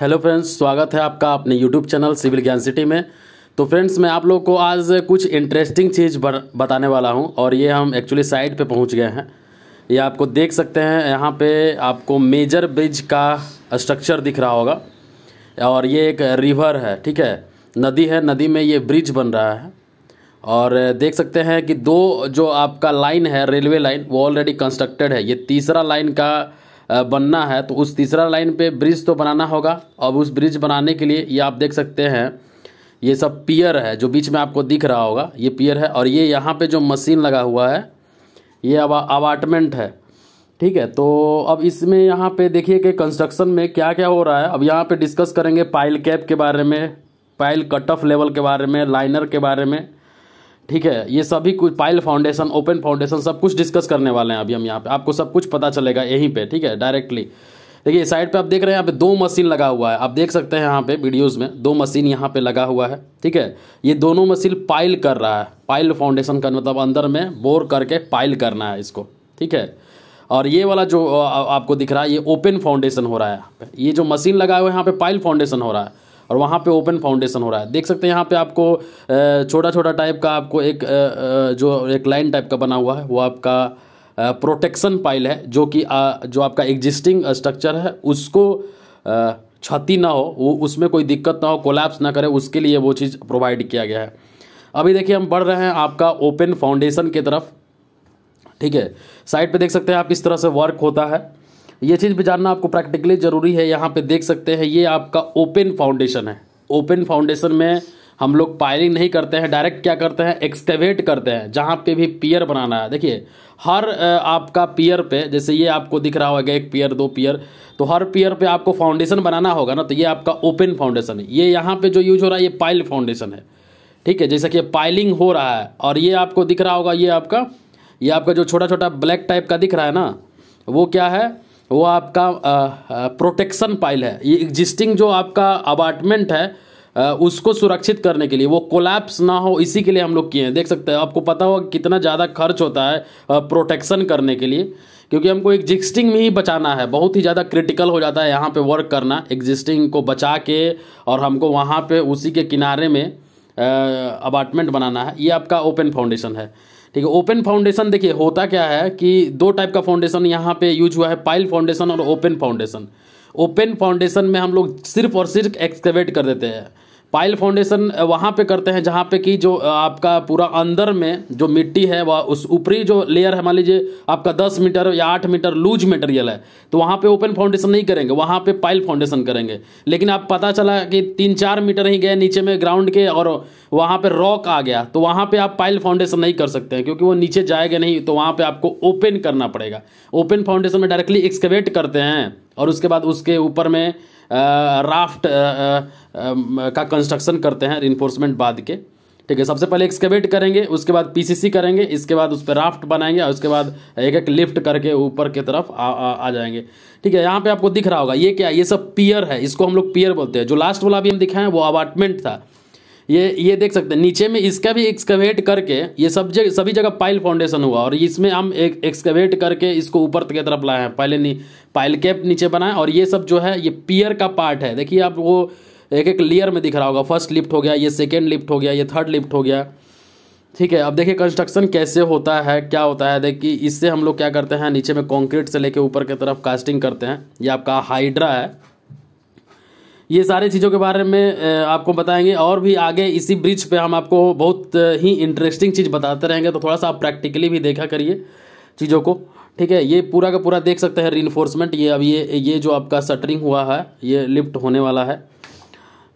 hello friends स्वागत है आपका अपने YouTube channel civil Gyan city में तो फ्रेंड्स मैं आप लोग को आज कुछ इंटरेस्टिंग चीज़ बताने वाला हूं और ये हम एक्चुअली साइट पे पहुंच गए हैं ये आपको देख सकते हैं यहाँ पे आपको मेजर ब्रिज का स्ट्रक्चर दिख रहा होगा और ये एक रिवर है ठीक है नदी है नदी में ये ब्रिज बन रहा है और देख सकते हैं कि दो जो आपका लाइन है रेलवे लाइन वो ऑलरेडी कंस्ट्रक्टेड है ये तीसरा लाइन का बनना है तो उस तीसरा लाइन पे ब्रिज तो बनाना होगा अब उस ब्रिज बनाने के लिए ये आप देख सकते हैं ये सब पियर है जो बीच में आपको दिख रहा होगा ये पियर है और ये यहाँ पे जो मशीन लगा हुआ है ये अब अपार्टमेंट है ठीक है तो अब इसमें यहाँ पे देखिए कि कंस्ट्रक्शन में क्या क्या हो रहा है अब यहाँ पे डिस्कस करेंगे पाइल कैप के बारे में पाइल कट ऑफ लेवल के बारे में लाइनर के बारे में ठीक है ये सभी कुछ पाइल फाउंडेशन ओपन फाउंडेशन सब कुछ डिस्कस करने वाले हैं अभी हम यहाँ पे आपको सब कुछ पता चलेगा यहीं पे ठीक है डायरेक्टली देखिए साइड पे आप देख रहे हैं यहाँ पे दो मशीन लगा हुआ है आप देख सकते हैं यहाँ पे वीडियोस में दो मशीन यहाँ पे लगा हुआ है ठीक है ये दोनों मशीन पाइल कर रहा है पाइल फाउंडेशन का मतलब अंदर में बोर करके पाइल करना है इसको ठीक है और ये वाला जो आपको दिख रहा है ये ओपन फाउंडेशन हो रहा है ये जो मशीन लगा हुआ है यहाँ पे पाइल फाउंडेशन हो रहा है और वहाँ पे ओपन फाउंडेशन हो रहा है देख सकते हैं यहाँ पे आपको छोटा छोटा टाइप का आपको एक जो एक लाइन टाइप का बना हुआ है वो आपका प्रोटेक्शन पाइल है जो कि जो आपका एग्जिस्टिंग स्ट्रक्चर है उसको क्षति ना हो वो उसमें कोई दिक्कत ना हो कोलैप्स ना करे उसके लिए वो चीज़ प्रोवाइड किया गया है अभी देखिए हम बढ़ रहे हैं आपका ओपन फाउंडेशन की तरफ ठीक है साइड पे देख सकते हैं आप इस तरह से वर्क होता है ये चीज़ भी जानना आपको प्रैक्टिकली ज़रूरी है यहाँ पे देख सकते हैं ये आपका ओपन फाउंडेशन है ओपन फाउंडेशन में हम लोग पायरिंग नहीं करते हैं डायरेक्ट क्या करते हैं एक्सकेवेट करते हैं जहाँ पे भी पियर बनाना है देखिए हर आपका पियर पे जैसे ये आपको दिख रहा होगा एक पियर दो पियर तो हर पियर पे आपको फाउंडेशन बनाना होगा ना तो ये आपका ओपन फाउंडेशन है ये यहाँ पे जो यूज हो रहा है ये पाइल फाउंडेशन है ठीक है जैसे कि पाइलिंग हो रहा है और ये आपको दिख रहा होगा ये आपका ये आपका जो छोटा छोटा ब्लैक टाइप का दिख रहा है ना वो क्या है वो आपका प्रोटेक्शन पाइल है ये एग्जिस्टिंग जो आपका अपार्टमेंट है आ, उसको सुरक्षित करने के लिए वो कोलैप्स ना हो इसी के लिए हम लोग किए हैं देख सकते हैं आपको पता होगा कितना ज़्यादा खर्च होता है प्रोटेक्शन करने के लिए क्योंकि हमको एग्जिस्टिंग में ही बचाना है बहुत ही ज़्यादा क्रिटिकल हो जाता है यहाँ पे वर्क करना एग्जिस्टिंग को बचा के और हमको वहाँ पे उसी के किनारे में अपार्टमेंट बनाना है ये आपका ओपन फाउंडेशन है ठीक है ओपन फाउंडेशन देखिए होता क्या है कि दो टाइप का फाउंडेशन यहाँ पे यूज हुआ है पाइल फाउंडेशन और ओपन फाउंडेशन ओपन फाउंडेशन में हम लोग सिर्फ और सिर्फ एक्सकेवेट कर देते हैं पाइल फाउंडेशन वहाँ पे करते हैं जहाँ पे कि जो आपका पूरा अंदर में जो मिट्टी है वह उस ऊपरी जो लेयर है मान लीजिए आपका दस मीटर या आठ मीटर लूज मटेरियल है तो वहाँ पे ओपन फाउंडेशन नहीं करेंगे वहाँ पे पाइल फाउंडेशन करेंगे लेकिन आप पता चला कि तीन चार मीटर ही गए नीचे में ग्राउंड के और वहाँ पर रॉक आ गया तो वहाँ पर आप पाइल फाउंडेशन नहीं कर सकते हैं क्योंकि वो नीचे जाएगा नहीं तो वहाँ पर आपको ओपन करना पड़ेगा ओपन फाउंडेशन में डायरेक्टली एक्सकेवेट करते हैं और उसके बाद उसके ऊपर में राफ्ट का कंस्ट्रक्शन करते हैं रिन्फोर्समेंट बाद के ठीक है सबसे पहले एक्सकेवेट करेंगे उसके बाद पीसीसी करेंगे इसके बाद उस पर राफ्ट बनाएंगे और उसके बाद एक एक लिफ्ट करके ऊपर की तरफ आ, आ, आ जाएंगे ठीक है यहाँ पे आपको दिख रहा होगा ये क्या ये सब पियर है इसको हम लोग पियर बोलते हैं जो लास्ट वाला भी हम दिखाएं वो अपार्टमेंट था ये ये देख सकते हैं नीचे में इसका भी एक्सकवेट करके ये सब जगह सभी जगह पाइल फाउंडेशन हुआ और इसमें हम एक एक्सकवेट करके इसको ऊपर की तरफ लाए हैं पहले नहीं पाइल कैप नीचे बनाए और ये सब जो है ये पियर का पार्ट है देखिए आप वो एक एक लेयर में दिख रहा होगा फर्स्ट लिफ्ट हो गया ये सेकेंड लिफ्ट हो गया ये थर्ड लिफ्ट हो गया ठीक है अब देखिए कंस्ट्रक्शन कैसे होता है क्या होता है देखिए इससे हम लोग क्या करते हैं नीचे में कॉन्क्रीट से लेके ऊपर की तरफ कास्टिंग करते हैं ये आपका हाइड्रा है ये सारे चीज़ों के बारे में आपको बताएंगे और भी आगे इसी ब्रिज पे हम आपको बहुत ही इंटरेस्टिंग चीज़ बताते रहेंगे तो थोड़ा सा आप प्रैक्टिकली भी देखा करिए चीज़ों को ठीक है ये पूरा का पूरा देख सकते हैं रीइन्फोर्समेंट ये अब ये ये जो आपका सटरिंग हुआ है ये लिफ्ट होने वाला है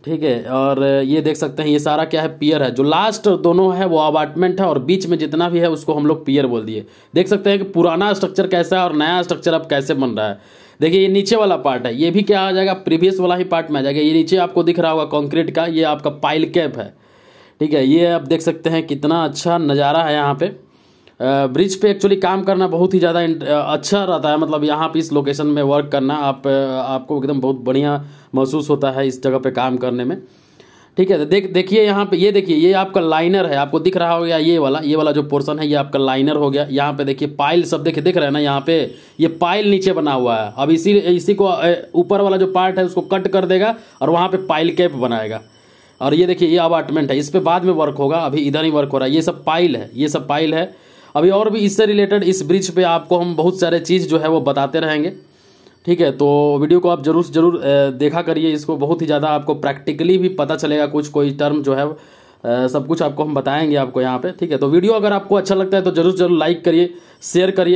ठीक है और ये देख सकते हैं ये सारा क्या है पियर है जो लास्ट दोनों है वो अपार्टमेंट है और बीच में जितना भी है उसको हम लोग पियर बोल दिए देख सकते हैं कि पुराना स्ट्रक्चर कैसा है और नया स्ट्रक्चर अब कैसे बन रहा है देखिए ये नीचे वाला पार्ट है ये भी क्या आ जाएगा प्रीवियस वाला ही पार्ट में आ जाएगा ये नीचे आपको दिख रहा होगा कॉन्क्रीट का ये आपका पाइल कैप है ठीक है ये आप देख सकते हैं कितना अच्छा नज़ारा है यहाँ पर ब्रिज पे एक्चुअली काम करना बहुत ही ज़्यादा अच्छा रहता है मतलब यहाँ पे इस लोकेशन में वर्क करना आप आपको एकदम बहुत बढ़िया महसूस होता है इस जगह पे काम करने में ठीक है देख देखिए यहाँ पे ये देखिए ये आपका लाइनर है आपको दिख रहा हो गया ये वाला ये वाला जो पोर्सन है ये आपका लाइनर हो गया यहाँ पे देखिए पाइल सब देखिए देख रहे हैं ना यहाँ पे ये पाइल नीचे बना हुआ है अब इसी इसी को ऊपर वाला जो पार्ट है उसको कट कर देगा और वहाँ पे पाइल कैप बनाएगा और ये देखिए ये अपार्टमेंट है इस पर बाद में वर्क होगा अभी इधर ही वर्क हो रहा है ये सब पाइल है ये सब पाइल है अभी और भी इससे रिलेटेड इस ब्रिज पे आपको हम बहुत सारे चीज़ जो है वो बताते रहेंगे ठीक है तो वीडियो को आप जरूर जरूर देखा करिए इसको बहुत ही ज़्यादा आपको प्रैक्टिकली भी पता चलेगा कुछ कोई टर्म जो है सब कुछ आपको हम बताएंगे आपको यहाँ पे ठीक है तो वीडियो अगर आपको अच्छा लगता है तो जरूर जरूर लाइक करिए शेयर करिए